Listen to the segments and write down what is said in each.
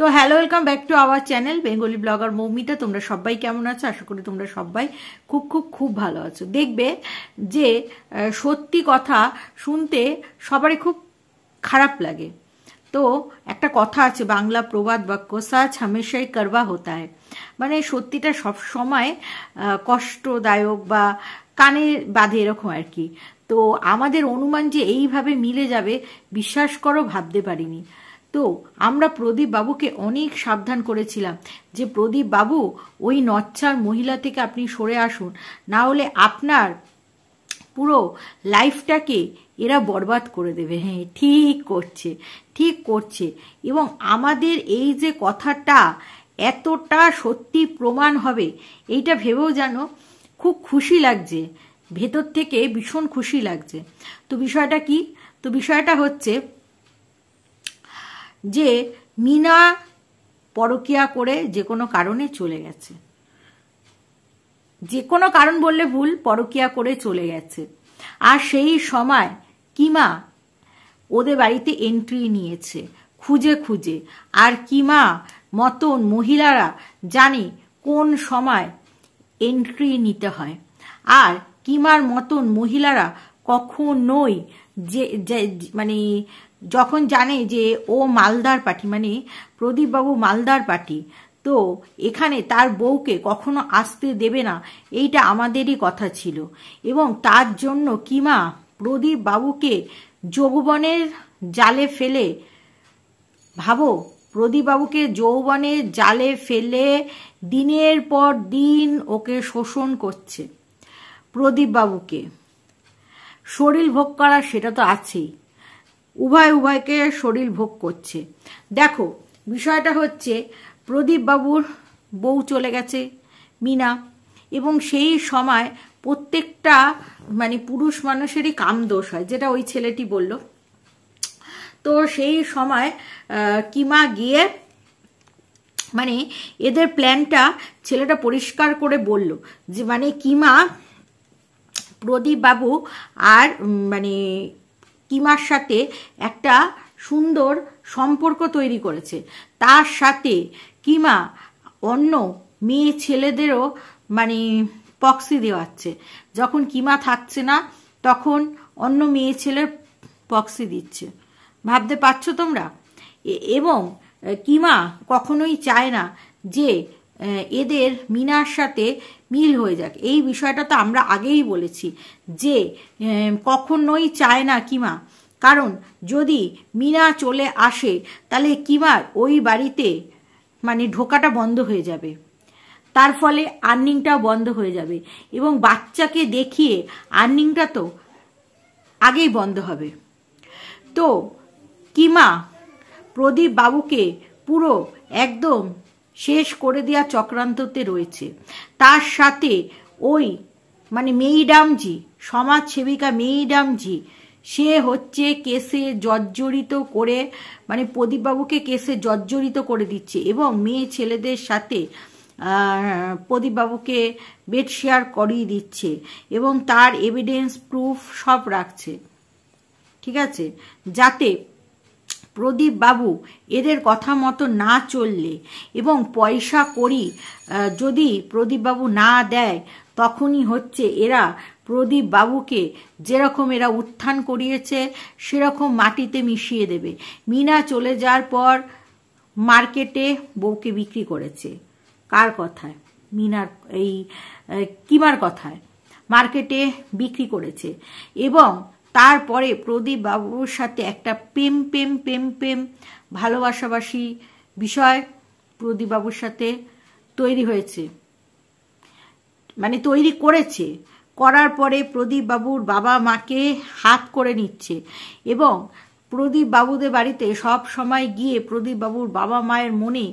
তো hello welcome back to our channel Bengali blogger Moumita তোমরা সবাই কেমন আছো আশা করি তোমরা সবাই খুব খুব খুব ভালো আছো দেখবে যে সত্যি কথা শুনতে সবারই খুব খারাপ লাগে তো একটা কথা আছে বাংলা প্রবাদ বা কোসাচ হামেশাই করবা হতায় মানে সত্যিটা সব সময় কষ্টদায়ক বা কানে বাঁধে এরকম আর কি তো আমাদের অনুমান যে এইভাবে মিলে যাবে বিশ্বাস করো ভাবতে পারিনি তো আমরা প্রদীপ বাবুকে অনেক সাবধান করেছিলাম যে প্রদীপ বাবু ওই নচ্ছার মহিলা থেকে আপনি সরে আসুন না হলে আপনার পুরো লাইফটাকে এরা বরবাদ করে দেবে হ্যাঁ ঠিক করছে ঠিক করছে এবং আমাদের এই যে কথাটা এতটা সত্যি প্রমাণ হবে এইটা ভেবেও যেন খুব খুশি লাগছে ভেতর থেকে ভীষণ খুশি লাগছে তো বিষয়টা কি তো বিষয়টা হচ্ছে যে মিনা পরকিয়া করে যে কোনো কারণে চলে গেছে যে কোনো কারণ বললে ভুল পরকিয়া করে চলে গেছে আর সেই সময় কিমা ওদের বাড়িতে এন্ট্রি নিয়েছে খুঁজে খুঁজে আর কিমা মতন মহিলারা জানে কোন সময় এন্ট্রি নিতে হয় আর কিমার মতন মহিলারা কখনোই যে মানে যখন জানে যে ও মালদার পার্টি মানে প্রদীপবাবু মালদার পার্টি তো এখানে তার বউকে কখনো আসতে দেবে না এইটা আমাদেরই কথা ছিল এবং তার জন্য কিমা প্রদীপ বাবুকে যৌবনের জালে ফেলে ভাবো প্রদীপবাবুকে যৌবনের জালে ফেলে দিনের পর দিন ওকে শোষণ করছে প্রদীপবাবুকে শরীর ভোগ করা সেটা তো আছেই উভয় উভয়কে শরীর ভোগ করছে দেখো বিষয়টা হচ্ছে প্রদীপ বাবুর বউ চলে গেছে মিনা এবং সেই সময় প্রত্যেকটা মানে পুরুষ মানুষেরই কাম দোষ হয় যেটা ওই ছেলেটি বলল তো সেই সময় কিমা গিয়ে মানে এদের প্ল্যানটা ছেলেটা পরিষ্কার করে বলল যে মানে কিমা প্রদীপবাবু আর মানে কিমার সাথে একটা সুন্দর সম্পর্ক তৈরি করেছে তার সাথে কিমা অন্য মেয়ে ছেলেদেরও মানে পক্সি দেওয়াচ্ছে যখন কিমা থাকছে না তখন অন্য মেয়ে ছেলের পক্সি দিচ্ছে ভাবতে পারছো তোমরা এবং কিমা কখনোই চায় না যে এদের মিনার সাথে মিল হয়ে যাক এই বিষয়টা তো আমরা আগেই বলেছি যে কখনোই চায় না কিমা কারণ যদি মিনা চলে আসে তাহলে কিমার ওই বাড়িতে মানে ঢোকাটা বন্ধ হয়ে যাবে তার ফলে আর্নিংটা বন্ধ হয়ে যাবে এবং বাচ্চাকে দেখিয়ে আর্নিংটা তো আগেই বন্ধ হবে তো কিমা প্রদীপ বাবুকে পুরো একদম শেষ করে দেওয়া চক্রান্ততে রয়েছে তার সাথে ওই মানে মেইডামজি সমাজ সেবিকা মেইডামজি সে হচ্ছে কেসে জর্জরিত করে মানে প্রদীপবাবুকে কেসে জর্জরিত করে দিচ্ছে এবং মেয়ে ছেলেদের সাথে প্রদীপবাবুকে বেড শেয়ার করিয়ে দিচ্ছে এবং তার এভিডেন্স প্রুফ সব রাখছে ঠিক আছে যাতে প্রদীপ বাবু এদের কথা মতো না চললে এবং পয়সা করি যদি প্রদীপবাবু না দেয় তখনই হচ্ছে এরা প্রদীপ বাবুকে যেরকম এরা উত্থান করিয়েছে সেরকম মাটিতে মিশিয়ে দেবে মিনা চলে যাওয়ার পর মার্কেটে বউকে বিক্রি করেছে কার কথায় মিনার এই কিমার কথায় মার্কেটে বিক্রি করেছে এবং তারপরে প্রদীপ বাবুর সাথে একটা প্রেম প্রেম প্রেম প্রেম ভালোবাসাবাসি বিষয় প্রদীপ বাবুর সাথে তৈরি হয়েছে মানে তৈরি করেছে করার পরে প্রদীপ বাবুর বাবা মাকে হাত করে নিচ্ছে এবং প্রদীপ বাবুদের বাড়িতে সব সময় গিয়ে প্রদীপ বাবুর বাবা মায়ের মনে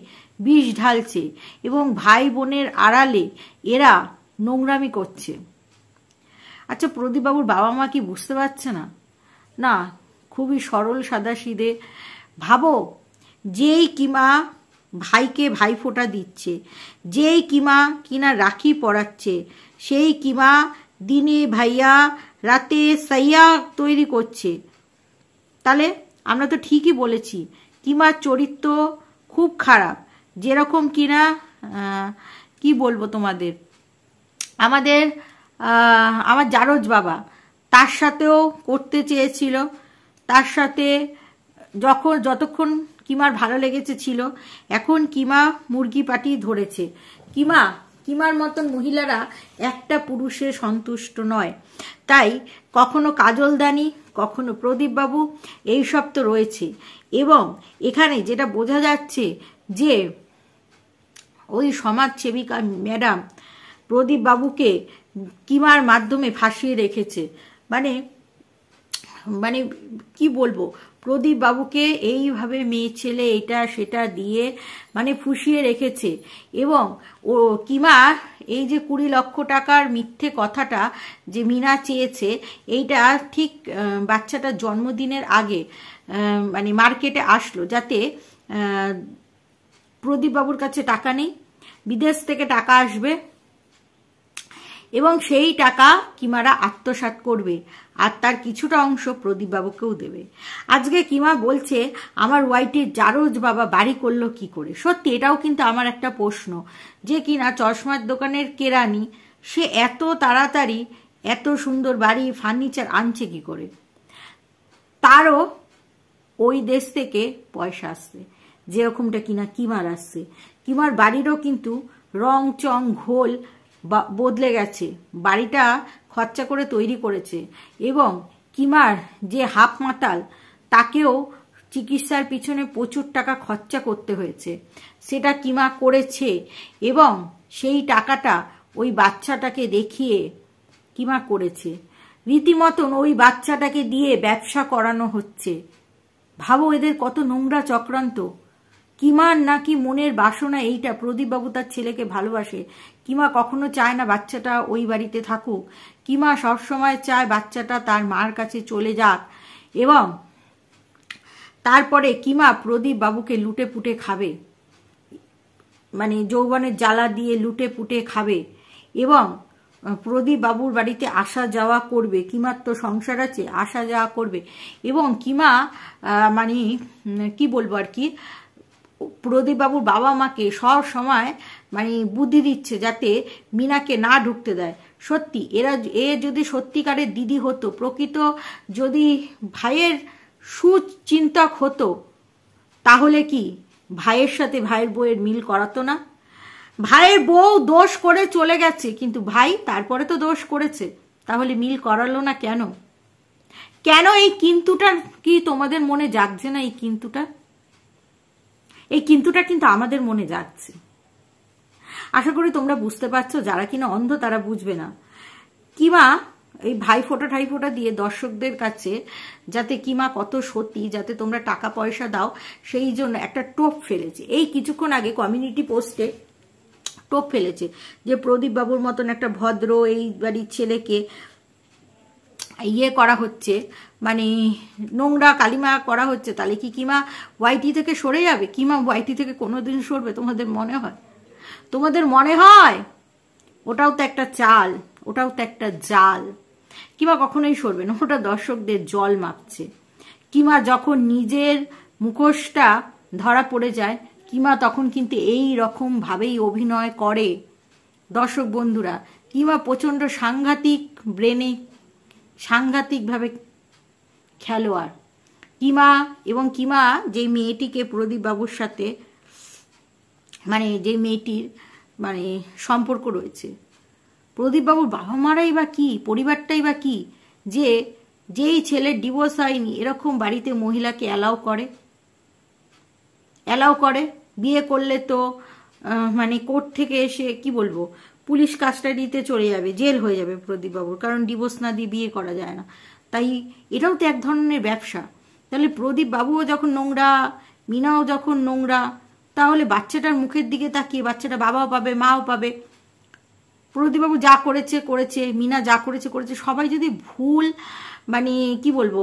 বিষ ঢালছে এবং ভাই বোনের আড়ালে এরা নোংরামি করছে আচ্ছা প্রদীপবাবুর বাবা মা কি বুঝতে পারছে না না খুবই সরল সাদা সিদে ভাবো যেই কিমা ভাইকে ভাইফোঁটা দিচ্ছে যেই কিমা কিনা রাখি পড়াচ্ছে সেই কিমা দিনে ভাইয়া রাতে সাইয়া তৈরি করছে তাহলে আমরা তো ঠিকই বলেছি কিমার চরিত্র খুব খারাপ যেরকম কিনা কি বলবো তোমাদের আমাদের আমার জারজ বাবা তার সাথেও করতে চেয়েছিল তার সাথে যখন যতক্ষণ কিমার ভালো লেগেছে ছিল এখন কিমা মুরগি পাটি ধরেছে কিমা কিমার মতন মহিলারা একটা পুরুষে সন্তুষ্ট নয় তাই কখনো কাজলদানি কখনো প্রদীপবাবু এইসব তো রয়েছে এবং এখানে যেটা বোঝা যাচ্ছে যে ওই সমাজসেবিকা ম্যাডাম প্রদীপবাবুকে কিমার মাধ্যমে ফাঁসিয়ে রেখেছে মানে মানে কি বলবো প্রদীপ বাবুকে এইভাবে মেয়ে ছেলে এটা সেটা দিয়ে মানে ফুসিয়ে রেখেছে এবং ও কিমা এই যে কুড়ি লক্ষ টাকার মিথ্যে কথাটা যে মিনা চেয়েছে এইটা ঠিক বাচ্চাটার জন্মদিনের আগে মানে মার্কেটে আসলো যাতে প্রদীপবাবুর কাছে টাকা নেই বিদেশ থেকে টাকা আসবে এবং সেই টাকা কিমারা আত্মসাত করবে আর তার কিছুটা অংশ প্রদীপবাবুকেও দেবে আজকে কিমা বলছে আমার ওয়াইটির জারোজ বাবা বাড়ি করলো কি করে সত্যি এটাও কিন্তু আমার একটা প্রশ্ন যে কিনা চশমার দোকানের কেরানি সে এত তাড়াতাড়ি এত সুন্দর বাড়ি ফার্নিচার আনছে কি করে তারও ওই দেশ থেকে পয়সা আসছে যেরকমটা কিনা কিমার আসছে কিমার বাড়িরও কিন্তু রং চং ঘোল বদলে গেছে বাড়িটা খরচা করে তৈরি করেছে এবং কিমার যে হাফ মাতাল তাকেও চিকিৎসার পিছনে প্রচুর টাকা খরচা করতে হয়েছে সেটা কিমা করেছে এবং সেই টাকাটা ওই বাচ্চাটাকে দেখিয়ে কিমা করেছে রীতিমতন ওই বাচ্চাটাকে দিয়ে ব্যবসা করানো হচ্ছে ভাবো এদের কত নোংরা চক্রান্ত কিমার নাকি মনের বাসনা এইটা প্রদীপবাবু তার ছেলেকে ভালোবাসে কিমা কখনো চায় না বাচ্চাটা ওই বাড়িতে থাকুক কিমা সবসময় চায় বাচ্চাটা তার মার কাছে চলে যাক এবং তারপরে কিমা প্রদীপ বাবুকে লুটে পুটে খাবে মানে যৌবনের জ্বালা দিয়ে লুটে পুটে খাবে এবং প্রদীপ বাবুর বাড়িতে আসা যাওয়া করবে কিমার তো সংসার আছে আসা যাওয়া করবে এবং কিমা মানে কি বলবো আর কি প্রদীপবাবুর বাবা মাকে সব সময় মানে বুদ্ধি দিচ্ছে যাতে মিনাকে না ঢুকতে দেয় সত্যি এরা এ যদি সত্যিকারের দিদি হতো প্রকৃত যদি ভাইয়ের সুচিন্তক হতো তাহলে কি ভাইয়ের সাথে ভাইয়ের বউয়ের মিল করাতো না ভাইয়ের বউ দোষ করে চলে গেছে কিন্তু ভাই তারপরে তো দোষ করেছে তাহলে মিল করালো না কেন কেন এই কিন্তুটার কি তোমাদের মনে যাচ্ছে না এই কিন্তুটা এই কিন্তুটা কিন্তু আমাদের মনে যাচ্ছে আশা করি তোমরা বুঝতে পারছো যারা কিনা অন্ধ তারা বুঝবে না কিমা এই ভাই ফোটা ঠাই ফোটা দিয়ে দর্শকদের কাছে যাতে কিমা কত সতী যাতে তোমরা টাকা পয়সা দাও সেই জন্য একটা টোপ ফেলেছে এই কিছুক্ষণ আগে কমিউনিটি পোস্টে টোপ ফেলেছে যে প্রদীপ বাবুর মতন একটা ভদ্র এই বাড়ির ছেলেকে ইয়ে করা হচ্ছে মানে নোংরা কালিমা করা হচ্ছে তাহলে কি কিমা ওয়াইটি থেকে সরে যাবে কিমা ওয়াইটি থেকে কোনো দিন সরবে তোমাদের মনে হয় তোমাদের মনে হয় ওটাও তো একটা চাল ওটাও তো একটা জাল কিমা কখনোই সরবে না ওটা দর্শকদের জল মাপছে কিমা যখন নিজের মুখোশটা ধরা পড়ে যায় কিমা তখন কিন্তু এই রকমভাবেই অভিনয় করে দর্শক বন্ধুরা কিমা প্রচণ্ড সাংঘাতিক ব্রেনে সাংঘাতিকভাবে খেলোয়াড় কিমা এবং কিমা যে মেয়েটিকে প্রদীপবাবুর সাথে মানে যে মেয়েটির মানে সম্পর্ক রয়েছে প্রদীপবাবুর বাবা মারাই বা কি পরিবারটাই বা কি যে যেই ছেলে ডিভোর্স হয়নি এরকম বাড়িতে মহিলাকে অ্যালাউ করে অ্যালাউ করে বিয়ে করলে তো মানে কোর্ট থেকে এসে কি বলবো পুলিশ কাস্টাডিতে চলে যাবে জেল হয়ে যাবে প্রদীপবাবুর কারণ ডিভোর্স না দিয়ে বিয়ে করা যায় না তাই এটাও তো এক ধরনের ব্যবসা তাহলে প্রদীপবাবুও যখন নোংরা মিনাও যখন নোংরা তাহলে বাচ্চাটার মুখের দিকে তাকিয়ে বাচ্চাটা বাবাও পাবে মাও পাবে প্রদীপবাবু যা করেছে করেছে মিনা যা করেছে করেছে সবাই যদি ভুল মানে কি বলবো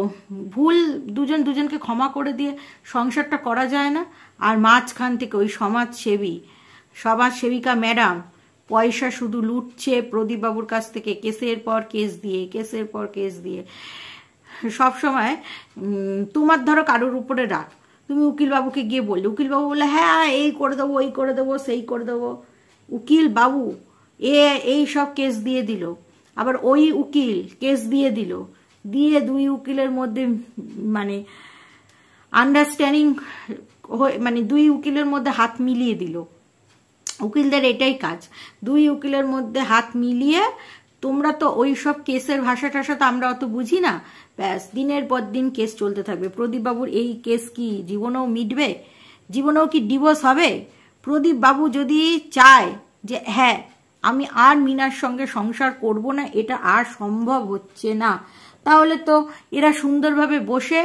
ভুল দুজন দুজনকে ক্ষমা করে দিয়ে সংসারটা করা যায় না আর মাঝখান থেকে ওই সমাজসেবী সমাজসেবিকা ম্যাডাম পয়সা শুধু লুটছে প্রদীপবাবুর কাছ থেকে কেসের পর কেস দিয়ে কেসের পর কেস দিয়ে সব সময় তোমার ধরো কারোর উপরে রাগ তুমি উকিলবাবুকে গিয়ে বললে উকিলবাবু বলে হ্যাঁ এই করে দেবো এই করে দেবো সেই করে দেবো উকিল বাবু এ এই সব কেস দিয়ে দিল আবার ওই উকিল কেস দিয়ে দিল দিয়ে দুই উকিলের মধ্যে মানে আন্ডারস্ট্যান্ডিং মানে দুই উকিলের মধ্যে হাত মিলিয়ে দিল উকিলদের এটাই কাজ দুই উকিলের মধ্যে হাত মিলিয়ে তোমরা তো ওই সব কেসের ভাষা টাষা তো আমরা অত বুঝি না ব্যাস দিনের পর দিন কেস চলতে থাকবে প্রদীপবাবুর এই কেস কি জীবনেও মিটবে জীবনেও কি ডিভোর্স হবে প্রদীপবাবু যদি চায় যে হ্যাঁ আমি আর মিনার সঙ্গে সংসার করব না এটা আর সম্ভব হচ্ছে না তাহলে তো এরা সুন্দরভাবে বসে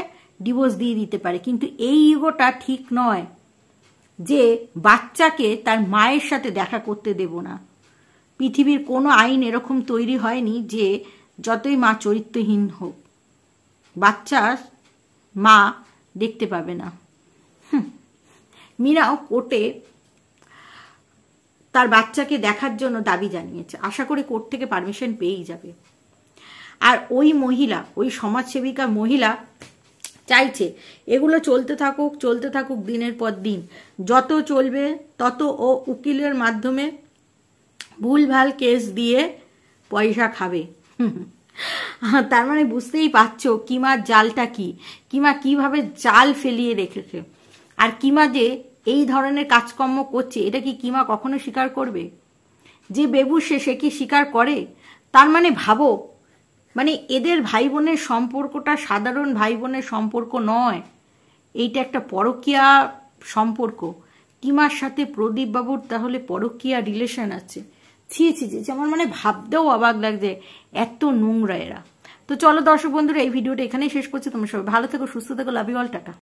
ডিভোর্স দিয়ে দিতে পারে কিন্তু এই ইগোটা ঠিক নয় যে বাচ্চাকে তার মায়ের সাথে দেখা করতে দেব না পৃথিবীর কোনো আইন এরকম তৈরি হয়নি যে যতই মা চরিত্রহীন হোক বাচ্চা মা দেখতে পাবে না মীরাও কোর্টে তার বাচ্চাকে দেখার জন্য দাবি জানিয়েছে আশা করি কোর্ট থেকে পারমিশন পেয়েই যাবে আর ওই মহিলা ওই সমাজসেবিকা মহিলা চাইছে এগুলো চলতে থাকুক চলতে থাকুক দিনের পর দিন যত চলবে তত ও উকিলের মাধ্যমে ভুলভাল কেস দিয়ে পয়সা খাবে তার মানে বুঝতেই পারছো কিমার জালটা কি কিমা কিভাবে জাল ফেলিয়ে রেখেছে আর কিমা যে এই ধরনের কাজকর্ম করছে এটা কি কিমা কখনো স্বীকার করবে যে বেবু সে সে কি স্বীকার করে তার মানে ভাবো মানে এদের ভাই বোনের সম্পর্কটা সাধারণ ভাই বোনের সম্পর্ক নয় এইটা একটা পরকীয়া সম্পর্ক কিমার সাথে প্রদীপ বাবুর তাহলে পরকীয়া রিলেশন আছে ছি ছি যেমন মানে ভাবতেও অবাক লাগছে এত নোংরা এরা তো চলো দর্শক বন্ধুরা এই ভিডিওটা এখানেই শেষ করছি তোমার সবাই ভালো থেকো সুস্থ থেকো লাভ ইউ অল টাটা